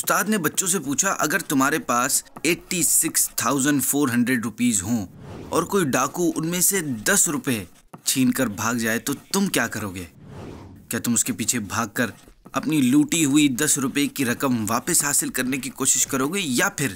उस्ताद ने बच्चों से पूछा अगर तुम्हारे पास 86,400 रुपीस थाउजेंड हों और कोई डाकू उनमें से दस रुपए छीन कर भाग जाए तो तुम क्या करोगे क्या तुम उसके पीछे भागकर अपनी लूटी हुई दस रुपए की रकम वापस हासिल करने की कोशिश करोगे या फिर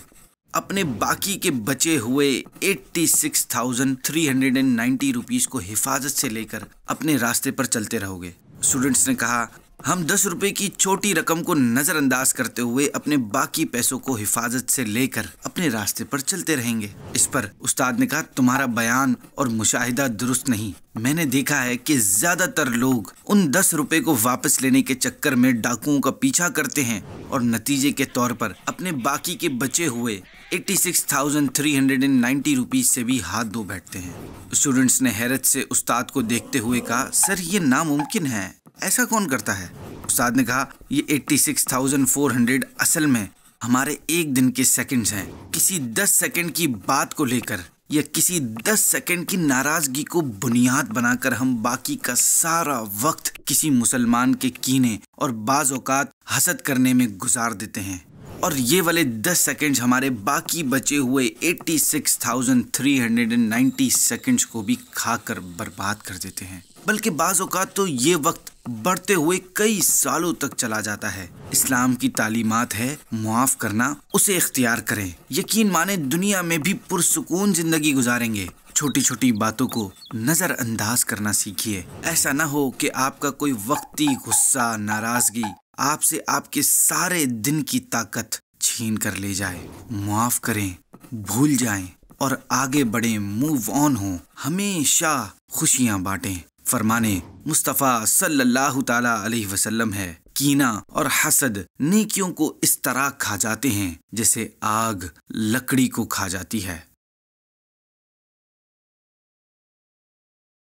अपने बाकी के बचे हुए 86,390 रुपीस को हिफाजत से लेकर अपने रास्ते पर चलते रहोगे स्टूडेंट्स ने कहा हम दस रुपए की छोटी रकम को नज़रअंदाज करते हुए अपने बाकी पैसों को हिफाजत से लेकर अपने रास्ते पर चलते रहेंगे इस पर उस्ताद ने कहा तुम्हारा बयान और मुशाहिदा दुरुस्त नहीं मैंने देखा है कि ज़्यादातर लोग उन दस रुपए को वापस लेने के चक्कर में डाकुओं का पीछा करते हैं और नतीजे के तौर पर अपने बाकी के बचे हुए 86,390 रुपीस से भी हाथ धो बैठते हैं स्टूडेंट्स ने हैरत से उस्ताद को देखते हुए कहा सर ये नामुमकिन है ऐसा कौन करता है उस्ताद ने कहा ये 86,400 असल में हमारे एक दिन के सेकंड्स हैं किसी 10 सेकंड की बात को लेकर या किसी 10 सेकंड की नाराजगी को बुनियाद बनाकर हम बाकी का सारा वक्त किसी मुसलमान के कीने और बाज़ अवकात हसद करने में गुजार देते हैं और ये वाले 10 सेकंड्स हमारे बाकी बचे हुए 86,390 सेकंड्स को भी खाकर बर्बाद कर देते हैं बल्कि बाज़ तो ये वक्त बढ़ते हुए कई सालों तक चला जाता है इस्लाम की तालीमात है मुआफ करना उसे इख्तियार करें यकीन माने दुनिया में भी पुरसकून जिंदगी गुजारेंगे छोटी छोटी बातों को नज़रअंदाज करना सीखिए ऐसा ना हो कि आपका कोई वक्ती गुस्सा नाराज़गी आपसे आपके सारे दिन की ताकत छीन कर ले जाए मुआफ़ करें भूल जाएं और आगे बढ़ें मूव ऑन हो हमेशा खुशियाँ बांटें फरमाने मुस्तफ़ा सल्लल्लाहु ताला अलैहि वसल्लम है कीना और हसद नेकियों को इस तरह खा जाते हैं जैसे आग लकड़ी को खा जाती है